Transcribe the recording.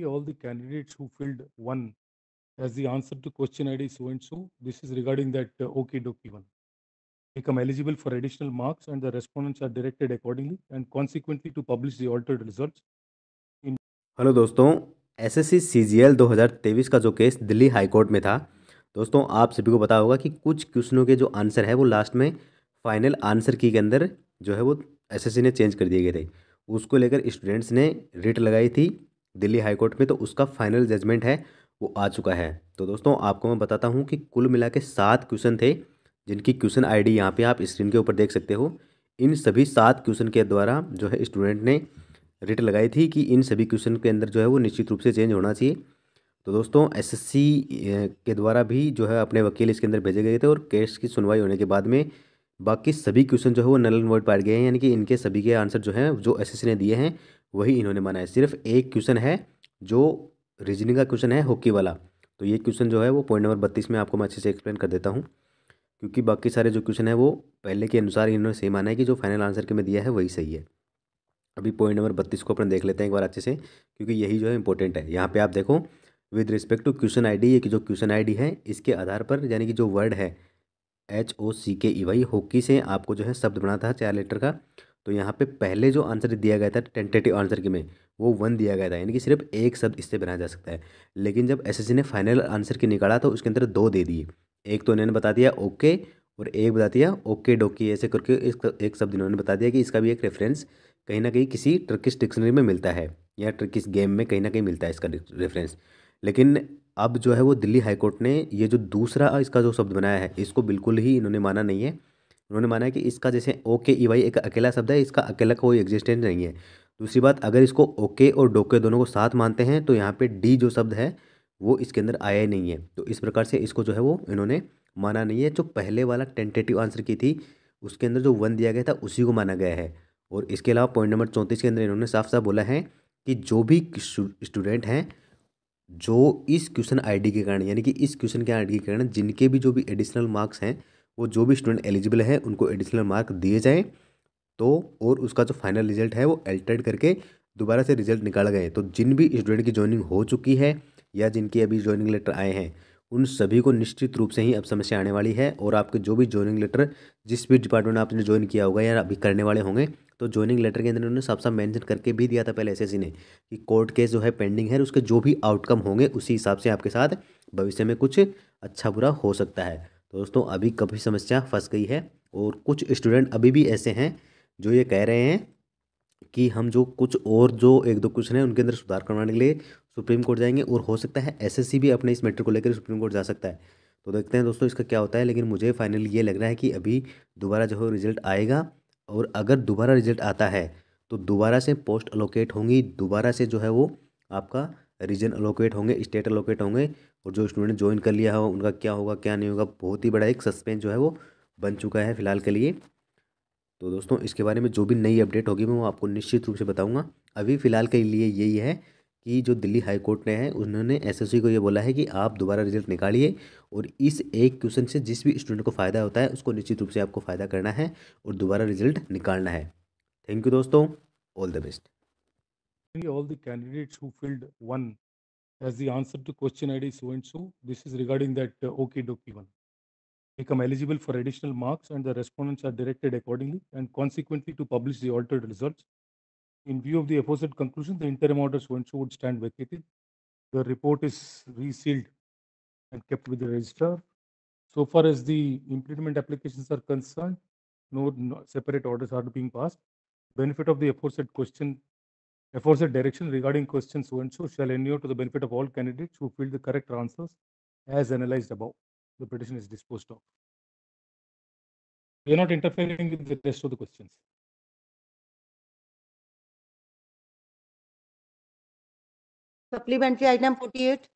all the candidates who filled one as the answer to question ID so and so. This is regarding that uh, okay doki one. Become eligible for additional marks and the respondents are directed accordingly and consequently to publish the altered results. In hello दोस्तों SSC CGL 2023 का जो case Delhi high court में था दोस्तों आप सभी को पता होगा कि कुछ क्वेश्चनों के जो आंसर है वो लास्ट में फाइनल आंसर की के अंदर जो है वो एसएससी ने चेंज कर दिए गए थे उसको लेकर स्टूडेंट्स ने रिट लगाई थी दिल्ली हाईकोर्ट में तो उसका फाइनल जजमेंट है वो आ चुका है तो दोस्तों आपको मैं बताता हूँ कि कुल मिला के सात क्वेश्चन थे जिनकी क्वेश्चन आईडी डी यहाँ पर आप स्क्रीन के ऊपर देख सकते हो इन सभी सात क्वेश्चन के द्वारा जो है स्टूडेंट ने रिट लगाई थी कि इन सभी क्वेश्चन के अंदर जो है वो निश्चित रूप से चेंज होना चाहिए तो दोस्तों एसएससी के द्वारा भी जो है अपने वकील इसके अंदर भेजे गए थे और केस की सुनवाई होने के बाद में बाकी सभी क्वेश्चन जो है वो नल एंड वॉइड पाए गए हैं यानी कि इनके सभी के आंसर जो हैं जो एसएससी ने दिए हैं वही इन्होंने माना है सिर्फ एक क्वेश्चन है जो रीजनिंग का क्वेश्चन है हॉकी वाला तो ये क्वेश्चन जो है वो पॉइंट नंबर बत्तीस में आपको मैं अच्छे से एक्सप्लेन कर देता हूँ क्योंकि बाकी सारे जो क्वेश्चन है वो पहले के अनुसार इन्होंने सही माना है कि जो फाइनल आंसर के में दिया है वही सही है अभी पॉइंट नंबर बत्तीस को अपन देख लेते हैं एक बार अच्छे से क्योंकि यही जो है इंपॉर्टेंट है यहाँ पे आप देखो with respect to question ID ये कि जो क्वेश्चन आईडी है इसके आधार पर यानी कि जो वर्ड है एच ओ सी के ई वाई हॉकी से आपको जो है शब्द बना था चार लेटर का तो यहाँ पे पहले जो आंसर दिया गया था टेंटेटिव आंसर के में वो वन दिया गया था यानी कि सिर्फ एक शब्द इससे बनाया जा सकता है लेकिन जब एस ने फाइनल आंसर की निकाला तो उसके अंदर दो दे दिए एक तो इन्होंने बता दिया ओके और एक बता दिया ओके डोकी ऐसे करके एक शब्द इन्होंने बता दिया कि इसका भी एक रेफरेंस कहीं ना कहीं किसी ट्रकिस डिक्शनरी में मिलता है या ट्रकिस गेम में कहीं ना कहीं मिलता है इसका रेफरेंस लेकिन अब जो है वो दिल्ली हाईकोर्ट ने ये जो दूसरा इसका जो शब्द बनाया है इसको बिल्कुल ही इन्होंने माना नहीं है उन्होंने माना है कि इसका जैसे ओके ई वाई एक अकेला शब्द है इसका अकेला कोई एग्जिस्टेंस नहीं है दूसरी बात अगर इसको ओके और डोके दोनों को साथ मानते हैं तो यहाँ पे डी जो शब्द है वो इसके अंदर आया ही नहीं है तो इस प्रकार से इसको जो है वो इन्होंने माना नहीं है जो पहले वाला टेंटेटिव आंसर की थी उसके अंदर जो वन दिया गया था उसी को माना गया है और इसके अलावा पॉइंट नंबर चौंतीस के अंदर इन्होंने साफ साफ बोला है कि जो भी स्टूडेंट हैं जो इस क्वेश्चन आईडी के कारण यानी कि इस क्वेश्चन के आईडी के कारण जिनके भी जो भी एडिशनल मार्क्स हैं वो जो भी स्टूडेंट एलिजिबल हैं उनको एडिशनल मार्क दिए जाएँ तो और उसका जो फाइनल रिजल्ट है वो एल्ट्रेड करके दोबारा से रिजल्ट निकाल गए तो जिन भी स्टूडेंट की ज्वाइनिंग हो चुकी है या जिनकी अभी ज्वाइनिंग लेटर आए हैं उन सभी को निश्चित रूप से ही अब समस्या आने वाली है और आपके जो भी ज्वाइनिंग लेटर जिस भी डिपार्टमेंट आपने ज्वाइन किया होगा या अभी करने वाले होंगे तो ज्वाइनिंग लेटर के अंदर उन्होंने साफ साफ मैंशन करके भी दिया था पहले एस ने कि कोर्ट केस जो है पेंडिंग है उसके जो भी आउटकम होंगे उसी हिसाब से आपके साथ भविष्य में कुछ अच्छा बुरा हो सकता है दोस्तों अभी काफ़ी समस्या फंस गई है और कुछ स्टूडेंट अभी भी ऐसे हैं जो ये कह रहे हैं कि हम जो कुछ और जो एक दो क्वेश्चन हैं उनके अंदर सुधार करवाने के लिए सुप्रीम कोर्ट जाएंगे और हो सकता है एसएससी भी अपने इस मैटर को लेकर सुप्रीम कोर्ट जा सकता है तो देखते हैं दोस्तों इसका क्या होता है लेकिन मुझे फाइनली ये लग रहा है कि अभी दोबारा जो है रिजल्ट आएगा और अगर दोबारा रिजल्ट आता है तो दोबारा से पोस्ट अलोकेट होंगी दोबारा से जो है वो आपका रीजन अलोकेट होंगे स्टेट अलोकेट होंगे और जो स्टूडेंट ज्वाइन कर लिया हो उनका क्या होगा क्या नहीं होगा बहुत ही बड़ा एक सस्पेंस जो है वो बन चुका है फिलहाल के लिए तो दोस्तों इसके बारे में जो भी नई अपडेट होगी मैं वो आपको निश्चित रूप से बताऊंगा अभी फ़िलहाल के लिए यही है कि जो दिल्ली हाई कोर्ट ने है उन्होंने एसएससी को ये बोला है कि आप दोबारा रिजल्ट निकालिए और इस एक क्वेश्चन से जिस भी स्टूडेंट को फ़ायदा होता है उसको निश्चित रूप से आपको फ़ायदा करना है और दोबारा रिजल्ट निकालना है थैंक यू दोस्तों all the best all the candidates who filled one as the answer to question ID so and so. This is regarding that uh, OK dokie one. Become eligible for additional marks and the respondents are directed accordingly and consequently to publish the altered results. In view of the opposite conclusion, the interim order so and so would stand vacated. The report is resealed and kept with the registrar. So far as the implement applications are concerned, no, no separate orders are being passed. Benefit of the aforesaid question aforesaid direction regarding questions, so and so shall inure to the benefit of all candidates who fill the correct answers as analyzed above. The petition is disposed of. We are not interfering with the rest of the questions. Supplementary item 48.